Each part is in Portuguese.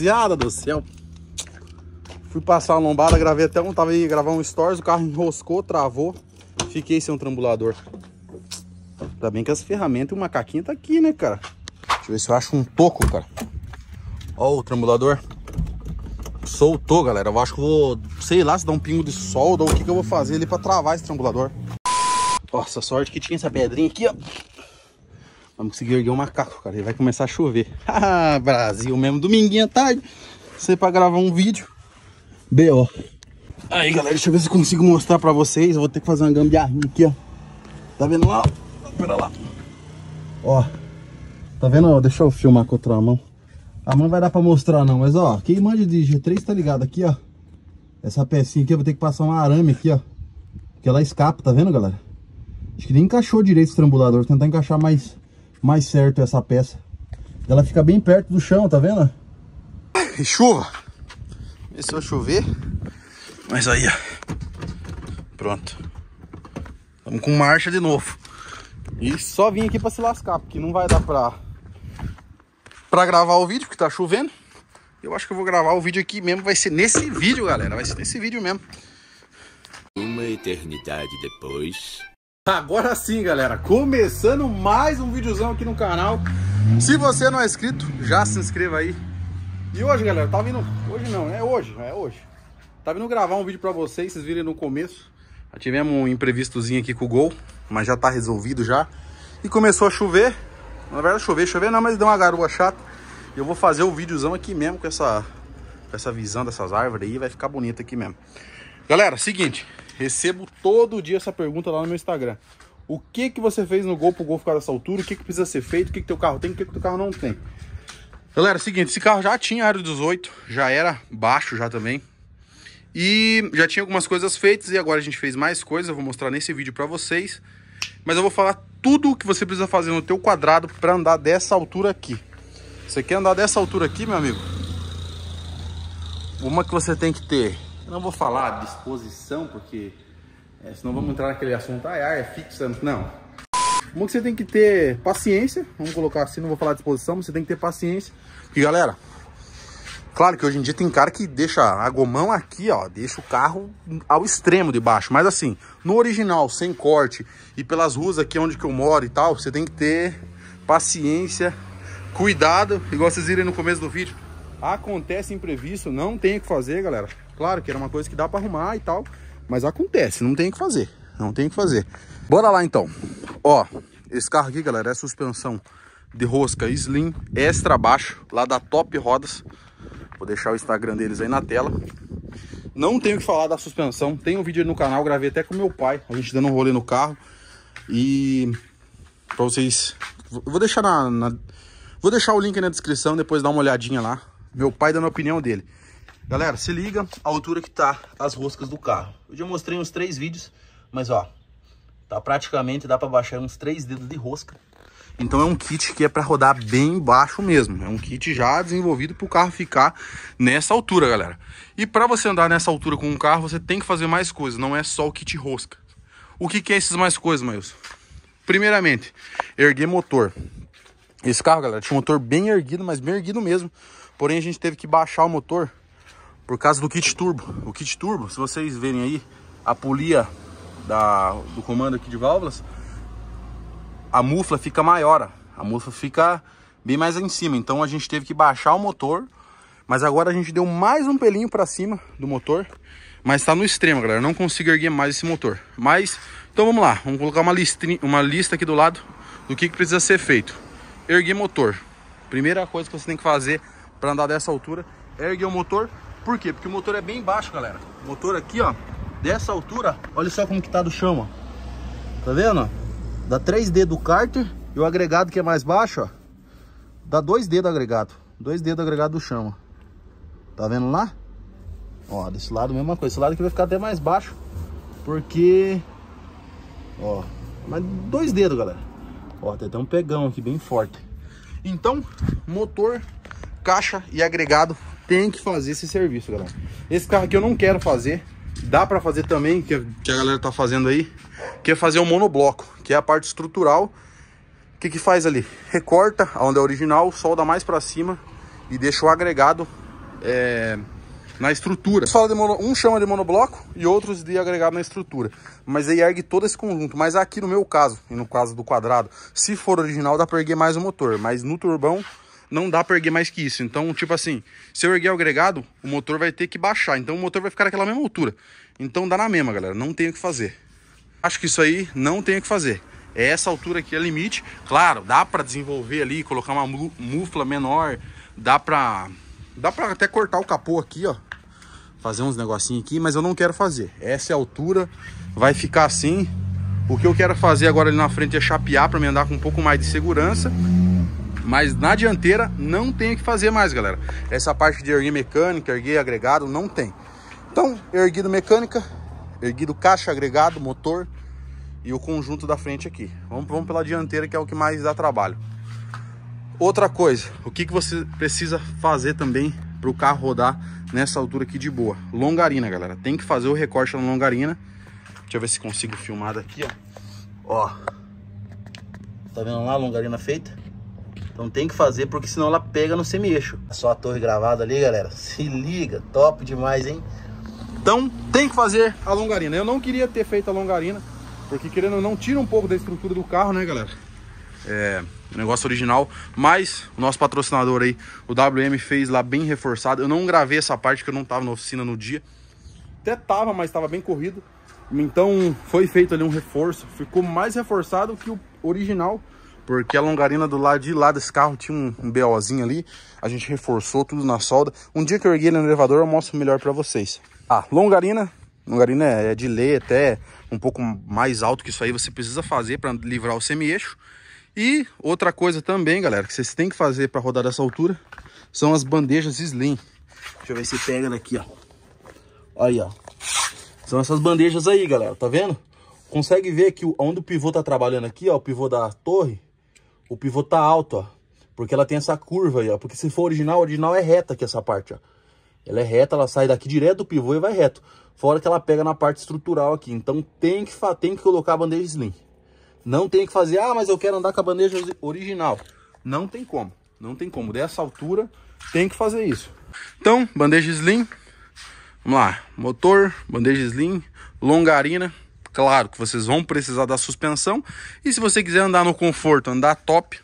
rapaziada do céu. Fui passar a lombada, gravei até um, tava aí gravar um stories, o carro enroscou, travou. Fiquei sem um trambulador. Ainda bem que as ferramentas e o macaquinho tá aqui, né, cara? Deixa eu ver se eu acho um toco, cara. Ó o trambulador. Soltou, galera. Eu acho que vou, sei lá, se dá um pingo de solda ou o que, que eu vou fazer ali pra travar esse trambulador. Nossa, sorte que tinha essa pedrinha aqui, ó. Vamos conseguir erguer o um macaco, cara. E vai começar a chover. Ah, Brasil mesmo. dominguinha à tarde. Você pra gravar um vídeo. B.O. Aí, galera, deixa eu ver se consigo mostrar pra vocês. Eu vou ter que fazer uma gambiarrinha aqui, ó. Tá vendo lá? Pera lá. Ó. Tá vendo? Deixa eu filmar com outra mão. A mão vai dar pra mostrar, não. Mas, ó, quem manja de G3 tá ligado aqui, ó. Essa pecinha aqui, eu vou ter que passar um arame aqui, ó. Porque ela escapa, tá vendo, galera? Acho que nem encaixou direito o estrambulador. Vou tentar encaixar mais mais certo essa peça. Ela fica bem perto do chão, tá vendo? E chuva. Começou a chover. Mas aí, ó. Pronto. Estamos com marcha de novo. E só vim aqui para se lascar, porque não vai dar para para gravar o vídeo, porque tá chovendo. Eu acho que eu vou gravar o vídeo aqui mesmo. Vai ser nesse vídeo, galera. Vai ser nesse vídeo mesmo. Uma eternidade depois. Agora sim, galera, começando mais um videozão aqui no canal. Se você não é inscrito, já se inscreva aí. E hoje, galera, tá vindo... Hoje não, é hoje, é hoje. Tá vindo gravar um vídeo pra vocês, vocês viram no começo. Já tivemos um imprevistozinho aqui com o gol, mas já tá resolvido já. E começou a chover. Na verdade, chover, chover não, mas deu uma garoa chata. E eu vou fazer o videozão aqui mesmo com essa, com essa visão dessas árvores aí. Vai ficar bonito aqui mesmo. Galera, seguinte, Recebo todo dia essa pergunta lá no meu Instagram. O que que você fez no gol pro gol ficar dessa altura? O que que precisa ser feito? O que que teu carro tem? O que que teu carro não tem? Galera, é seguinte, esse carro já tinha aro 18, já era baixo já também. E já tinha algumas coisas feitas e agora a gente fez mais coisas, eu vou mostrar nesse vídeo para vocês. Mas eu vou falar tudo o que você precisa fazer no teu quadrado para andar dessa altura aqui. Você quer andar dessa altura aqui, meu amigo? Uma que você tem que ter eu não vou falar disposição, porque é, senão vamos entrar naquele assunto, aí, é fixa, né? não. Como que você tem que ter paciência, vamos colocar assim, não vou falar disposição, mas você tem que ter paciência. E galera, claro que hoje em dia tem cara que deixa a gomão aqui, ó, deixa o carro ao extremo de baixo. Mas assim, no original, sem corte, e pelas ruas aqui onde que eu moro e tal, você tem que ter paciência, cuidado, igual vocês viram no começo do vídeo. Acontece imprevisto, não tem o que fazer, galera. Claro que era uma coisa que dá para arrumar e tal, mas acontece, não tem o que fazer, não tem o que fazer. Bora lá então. Ó, esse carro aqui, galera, é suspensão de rosca slim extra baixo, lá da Top Rodas. Vou deixar o Instagram deles aí na tela. Não tenho que falar da suspensão, tem um vídeo no canal, gravei até com meu pai, a gente dando um rolê no carro. E para vocês, vou deixar na, na... vou deixar o link na descrição, depois dá uma olhadinha lá. Meu pai dando a opinião dele. Galera, se liga a altura que tá as roscas do carro. Eu já mostrei uns três vídeos, mas ó, tá praticamente, dá para baixar uns três dedos de rosca. Então é um kit que é para rodar bem baixo mesmo. É um kit já desenvolvido para o carro ficar nessa altura, galera. E para você andar nessa altura com um carro, você tem que fazer mais coisas. Não é só o kit rosca. O que, que é esses mais coisas, Mailson? Primeiramente, erguer motor. Esse carro, galera, tinha um motor bem erguido, mas bem erguido mesmo. Porém, a gente teve que baixar o motor por causa do kit turbo. O kit turbo, se vocês verem aí a polia da, do comando aqui de válvulas, a mufla fica maior, a mufla fica bem mais em cima. Então a gente teve que baixar o motor, mas agora a gente deu mais um pelinho para cima do motor, mas está no extremo, galera. não consigo erguer mais esse motor. Mas, então vamos lá, vamos colocar uma, listri, uma lista aqui do lado do que, que precisa ser feito. Erguer motor. Primeira coisa que você tem que fazer para andar dessa altura é erguer o motor por quê? Porque o motor é bem baixo, galera. O motor aqui, ó, dessa altura, olha só como que tá do chão, ó. Tá vendo? Dá 3D do cárter e o agregado que é mais baixo, ó, dá 2D do agregado. 2D do agregado do chão, ó. Tá vendo lá? Ó, desse lado mesma coisa. Esse lado aqui vai ficar até mais baixo, porque... Ó, mas dois dedos, galera. Ó, tem até um pegão aqui bem forte. Então, motor, caixa e agregado tem que fazer esse serviço, galera. Esse carro aqui eu não quero fazer. Dá para fazer também, que, que a galera tá fazendo aí, que é fazer o um monobloco, que é a parte estrutural. O que que faz ali? Recorta onde é original, solda mais para cima e deixa o agregado é, na estrutura. Mono, um chama de monobloco e outros de agregado na estrutura. Mas aí ergue todo esse conjunto. Mas aqui no meu caso, e no caso do quadrado, se for original dá para erguer mais o motor. Mas no turbão não dá para erguer mais que isso. Então, tipo assim, se eu erguer o agregado, o motor vai ter que baixar. Então, o motor vai ficar naquela mesma altura. Então, dá na mesma, galera. Não tem o que fazer. Acho que isso aí não tem o que fazer. É essa altura aqui é limite. Claro, dá para desenvolver ali, colocar uma mufla menor. Dá para dá até cortar o capô aqui, ó. Fazer uns negocinhos aqui, mas eu não quero fazer. Essa é a altura, vai ficar assim. O que eu quero fazer agora ali na frente é chapear para me andar com um pouco mais de segurança. Mas na dianteira não tem o que fazer mais, galera. Essa parte de erguer mecânica, erguer agregado, não tem. Então, erguido mecânica, erguido caixa, agregado, motor e o conjunto da frente aqui. Vamos, vamos pela dianteira que é o que mais dá trabalho. Outra coisa, o que, que você precisa fazer também para o carro rodar nessa altura aqui de boa? Longarina, galera. Tem que fazer o recorte na longarina. Deixa eu ver se consigo filmar daqui, ó. Ó. Tá vendo lá a longarina feita? Então tem que fazer, porque senão ela pega no semi-eixo. É só a torre gravada ali, galera. Se liga, top demais, hein? Então tem que fazer a longarina. Eu não queria ter feito a longarina, porque querendo ou não, tira um pouco da estrutura do carro, né, galera? É, negócio original, mas o nosso patrocinador aí, o WM fez lá bem reforçado. Eu não gravei essa parte que eu não tava na oficina no dia. Até tava, mas tava bem corrido. Então foi feito ali um reforço, ficou mais reforçado que o original. Porque a longarina do lado de lá desse carro tinha um, um BOzinho ali. A gente reforçou tudo na solda. Um dia que eu erguei ele no elevador, eu mostro melhor para vocês. Ah, longarina. Longarina é, é de ler até um pouco mais alto que isso aí. Você precisa fazer para livrar o semi-eixo. E outra coisa também, galera, que vocês têm que fazer para rodar dessa altura são as bandejas slim. Deixa eu ver se pega daqui, ó. Aí, ó. São essas bandejas aí, galera, tá vendo? Consegue ver que onde o pivô tá trabalhando aqui, ó, o pivô da torre, o pivô tá alto, ó. Porque ela tem essa curva aí, ó. Porque se for original, original é reta aqui essa parte, ó. Ela é reta, ela sai daqui direto do pivô e vai reto. Fora que ela pega na parte estrutural aqui. Então tem que, tem que colocar a bandeja slim. Não tem que fazer, ah, mas eu quero andar com a bandeja original. Não tem como. Não tem como. Dessa altura, tem que fazer isso. Então, bandeja slim. Vamos lá. Motor, bandeja slim, longarina. Claro que vocês vão precisar da suspensão. E se você quiser andar no conforto, andar top,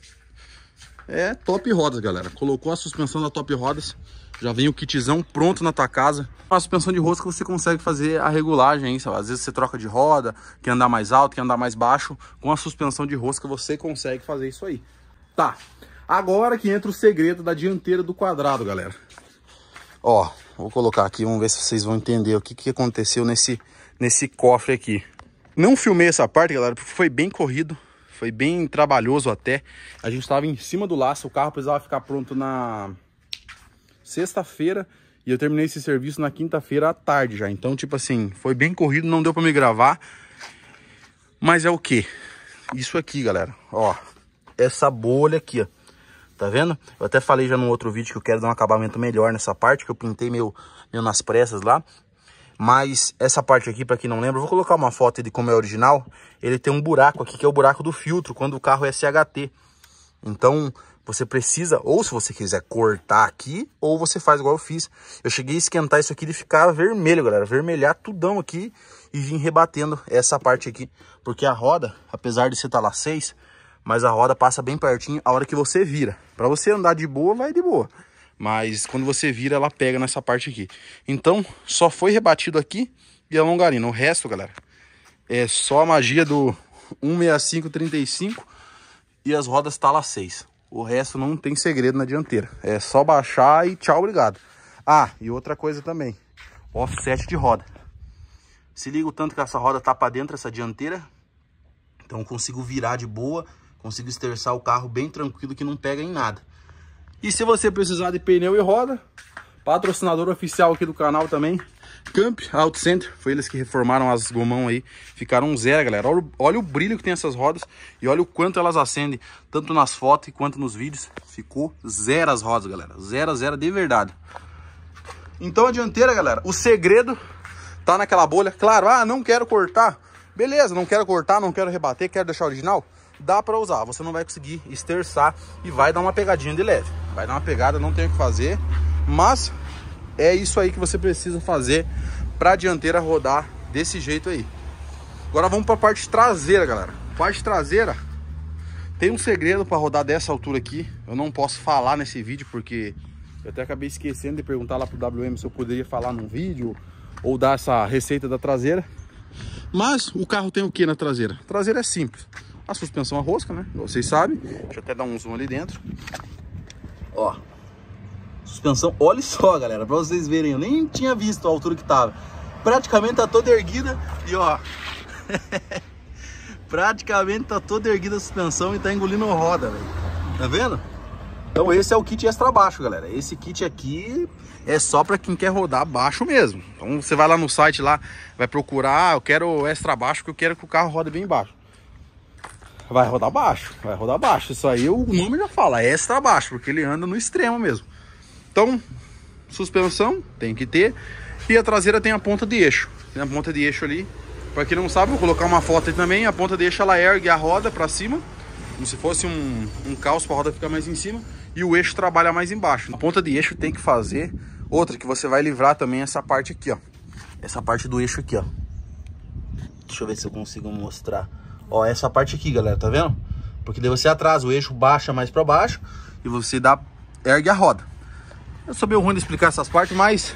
é Top Rodas, galera. Colocou a suspensão da Top Rodas, já vem o kitzão pronto na tua casa. Com a suspensão de rosca você consegue fazer a regulagem, hein, Às vezes você troca de roda, quer andar mais alto, quer andar mais baixo. Com a suspensão de rosca você consegue fazer isso aí. Tá, agora que entra o segredo da dianteira do quadrado, galera. Ó, vou colocar aqui, vamos ver se vocês vão entender o que, que aconteceu nesse, nesse cofre aqui. Não filmei essa parte, galera, porque foi bem corrido. Foi bem trabalhoso até. A gente estava em cima do laço, o carro precisava ficar pronto na sexta-feira. E eu terminei esse serviço na quinta-feira à tarde já. Então, tipo assim, foi bem corrido, não deu para me gravar. Mas é o que? Isso aqui, galera. Ó, essa bolha aqui, ó. Tá vendo? Eu até falei já no outro vídeo que eu quero dar um acabamento melhor nessa parte, que eu pintei meu, nas pressas lá. Mas essa parte aqui, para quem não lembra, vou colocar uma foto de como é original. Ele tem um buraco aqui, que é o buraco do filtro, quando o carro é CHT. Então, você precisa, ou se você quiser cortar aqui, ou você faz igual eu fiz. Eu cheguei a esquentar isso aqui de ficar vermelho, galera. Vermelhar tudão aqui e vim rebatendo essa parte aqui. Porque a roda, apesar de você estar tá lá 6, mas a roda passa bem pertinho a hora que você vira. Para você andar de boa, vai de boa. Mas quando você vira, ela pega nessa parte aqui. Então, só foi rebatido aqui e a é longarina. O resto, galera, é só a magia do 165-35 e as rodas tala tá 6. O resto não tem segredo na dianteira. É só baixar e tchau, obrigado. Ah, e outra coisa também. Offset de roda. Se liga o tanto que essa roda tá para dentro, essa dianteira. Então consigo virar de boa, consigo esterçar o carro bem tranquilo que não pega em nada. E se você precisar de pneu e roda, patrocinador oficial aqui do canal também, Camp Auto Center, foi eles que reformaram as gomão aí, ficaram zero, galera. Olha, olha, o brilho que tem essas rodas e olha o quanto elas acendem, tanto nas fotos quanto nos vídeos. Ficou zero as rodas, galera. Zero, zero de verdade. Então a dianteira, galera, o segredo tá naquela bolha. Claro, ah, não quero cortar. Beleza, não quero cortar, não quero rebater, quero deixar original. Dá pra usar, você não vai conseguir esterçar e vai dar uma pegadinha de leve. Vai dar uma pegada, não tem o que fazer. Mas é isso aí que você precisa fazer para a dianteira rodar desse jeito aí. Agora vamos para a parte traseira, galera. Parte traseira tem um segredo para rodar dessa altura aqui. Eu não posso falar nesse vídeo porque eu até acabei esquecendo de perguntar lá pro WM se eu poderia falar num vídeo ou dar essa receita da traseira. Mas o carro tem o que na traseira? A traseira é simples. A suspensão a rosca, né? Vocês sabem. Deixa eu até dar um zoom ali dentro. Ó, suspensão, olha só, galera, para vocês verem, eu nem tinha visto a altura que tava. Praticamente tá toda erguida e ó, praticamente tá toda erguida a suspensão e tá engolindo roda, velho. Tá vendo? Então esse é o kit extra baixo, galera. Esse kit aqui é só para quem quer rodar baixo mesmo. Então você vai lá no site lá, vai procurar, ah, eu quero extra baixo porque eu quero que o carro roda bem baixo vai rodar baixo, vai rodar baixo. Isso aí o nome já fala, é extra baixo, porque ele anda no extremo mesmo. Então, suspensão tem que ter. E a traseira tem a ponta de eixo. Tem a ponta de eixo ali. Para quem não sabe, vou colocar uma foto também. A ponta de eixo ela ergue a roda para cima, como se fosse um, um para a roda ficar mais em cima. E o eixo trabalha mais embaixo. A ponta de eixo tem que fazer outra, que você vai livrar também essa parte aqui, ó. Essa parte do eixo aqui, ó. Deixa eu ver se eu consigo mostrar. Ó, essa parte aqui, galera, tá vendo? Porque daí você atrasa, o eixo baixa mais para baixo e você dá, ergue a roda. Eu sou meio ruim de explicar essas partes, mas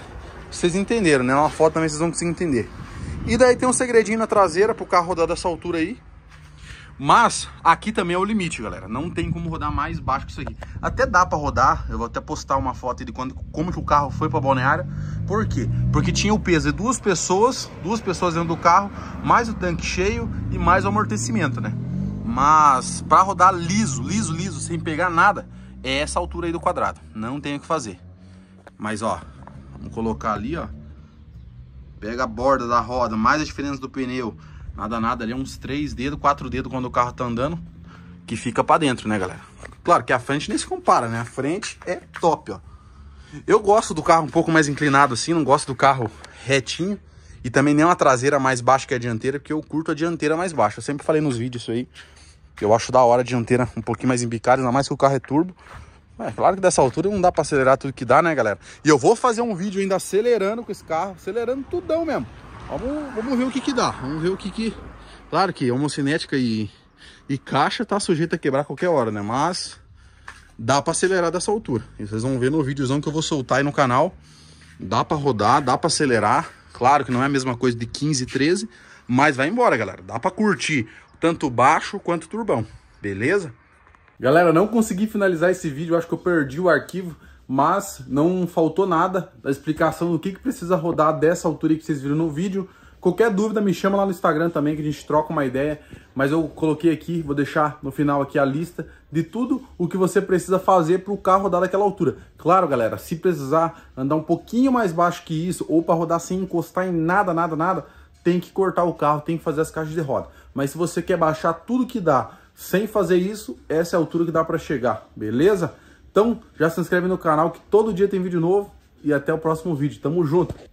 vocês entenderam, né? Uma foto também vocês vão conseguir entender. E daí tem um segredinho na traseira pro carro rodar dessa altura aí. Mas aqui também é o limite, galera. Não tem como rodar mais baixo que isso aqui. Até dá para rodar. Eu vou até postar uma foto de quando, como que o carro foi para Balneária. Por quê? Porque tinha o peso de duas pessoas, duas pessoas dentro do carro, mais o tanque cheio e mais o amortecimento, né? Mas para rodar liso, liso, liso, sem pegar nada, é essa altura aí do quadrado. Não tem o que fazer. Mas ó, vamos colocar ali, ó. Pega a borda da roda, mais a diferença do pneu, Nada, nada ali, uns três dedos, quatro dedos quando o carro tá andando, que fica pra dentro, né, galera? Claro que a frente nem se compara, né? A frente é top, ó. Eu gosto do carro um pouco mais inclinado assim, não gosto do carro retinho. E também nem uma traseira mais baixa que a dianteira, porque eu curto a dianteira mais baixa. Eu sempre falei nos vídeos isso aí. Eu acho da hora a dianteira um pouquinho mais embicada, ainda mais que o carro é turbo. É claro que dessa altura não dá pra acelerar tudo que dá, né, galera? E eu vou fazer um vídeo ainda acelerando com esse carro, acelerando tudão mesmo. Vamos, vamos ver o que que dá. Vamos ver o que que... Claro que homocinética e, e caixa tá sujeita a quebrar a qualquer hora, né? Mas dá para acelerar dessa altura. E vocês vão ver no vídeozão que eu vou soltar aí no canal. Dá para rodar, dá para acelerar. Claro que não é a mesma coisa de 15, 13, mas vai embora, galera. Dá para curtir tanto baixo quanto turbão, beleza? Galera, não consegui finalizar esse vídeo, acho que eu perdi o arquivo mas não faltou nada da explicação do que, que precisa rodar dessa altura que vocês viram no vídeo. Qualquer dúvida me chama lá no Instagram também que a gente troca uma ideia, mas eu coloquei aqui, vou deixar no final aqui a lista de tudo o que você precisa fazer para o carro rodar daquela altura. Claro, galera, se precisar andar um pouquinho mais baixo que isso ou para rodar sem encostar em nada, nada, nada, tem que cortar o carro, tem que fazer as caixas de roda. Mas se você quer baixar tudo que dá sem fazer isso, essa é a altura que dá para chegar, beleza? Então, já se inscreve no canal que todo dia tem vídeo novo e até o próximo vídeo. Tamo junto!